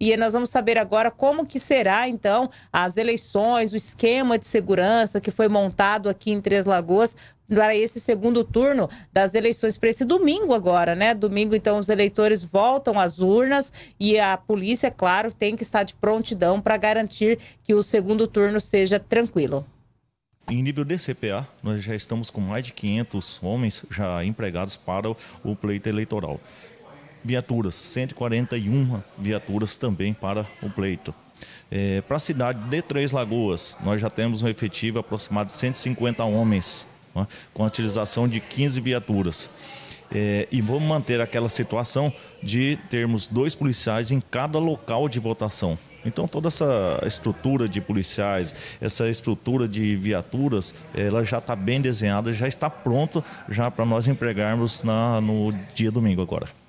E nós vamos saber agora como que será, então, as eleições, o esquema de segurança que foi montado aqui em Três Lagoas para esse segundo turno das eleições para esse domingo agora, né? Domingo, então, os eleitores voltam às urnas e a polícia, é claro, tem que estar de prontidão para garantir que o segundo turno seja tranquilo. Em nível de CPA, nós já estamos com mais de 500 homens já empregados para o pleito eleitoral viaturas, 141 viaturas também para o pleito. É, para a cidade de Três Lagoas, nós já temos um efetivo aproximado de 150 homens, né, com a utilização de 15 viaturas. É, e vamos manter aquela situação de termos dois policiais em cada local de votação. Então toda essa estrutura de policiais, essa estrutura de viaturas, ela já está bem desenhada, já está pronta já para nós empregarmos na, no dia domingo agora.